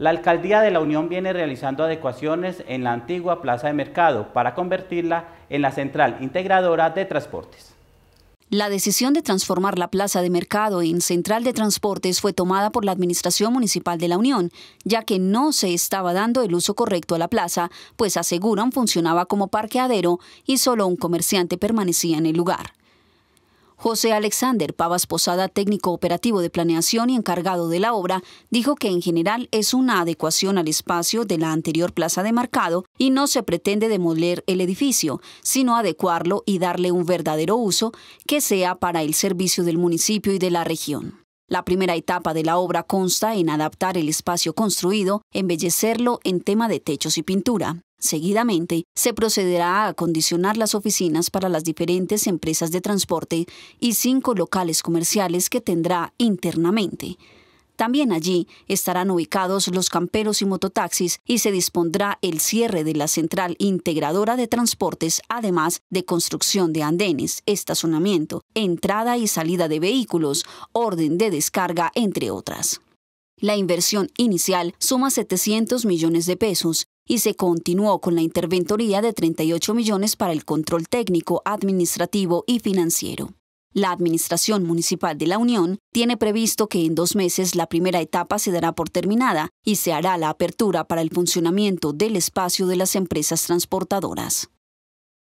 La Alcaldía de la Unión viene realizando adecuaciones en la antigua Plaza de Mercado para convertirla en la central integradora de transportes. La decisión de transformar la plaza de mercado en central de transportes fue tomada por la Administración Municipal de la Unión, ya que no se estaba dando el uso correcto a la plaza, pues aseguran funcionaba como parqueadero y solo un comerciante permanecía en el lugar. José Alexander Pavas Posada, técnico operativo de planeación y encargado de la obra, dijo que en general es una adecuación al espacio de la anterior plaza de mercado y no se pretende demoler el edificio, sino adecuarlo y darle un verdadero uso que sea para el servicio del municipio y de la región. La primera etapa de la obra consta en adaptar el espacio construido, embellecerlo en tema de techos y pintura. Seguidamente, se procederá a acondicionar las oficinas para las diferentes empresas de transporte y cinco locales comerciales que tendrá internamente. También allí estarán ubicados los camperos y mototaxis y se dispondrá el cierre de la central integradora de transportes, además de construcción de andenes, estacionamiento, entrada y salida de vehículos, orden de descarga, entre otras. La inversión inicial suma 700 millones de pesos y se continuó con la interventoría de 38 millones para el control técnico, administrativo y financiero. La Administración Municipal de la Unión tiene previsto que en dos meses la primera etapa se dará por terminada y se hará la apertura para el funcionamiento del espacio de las empresas transportadoras.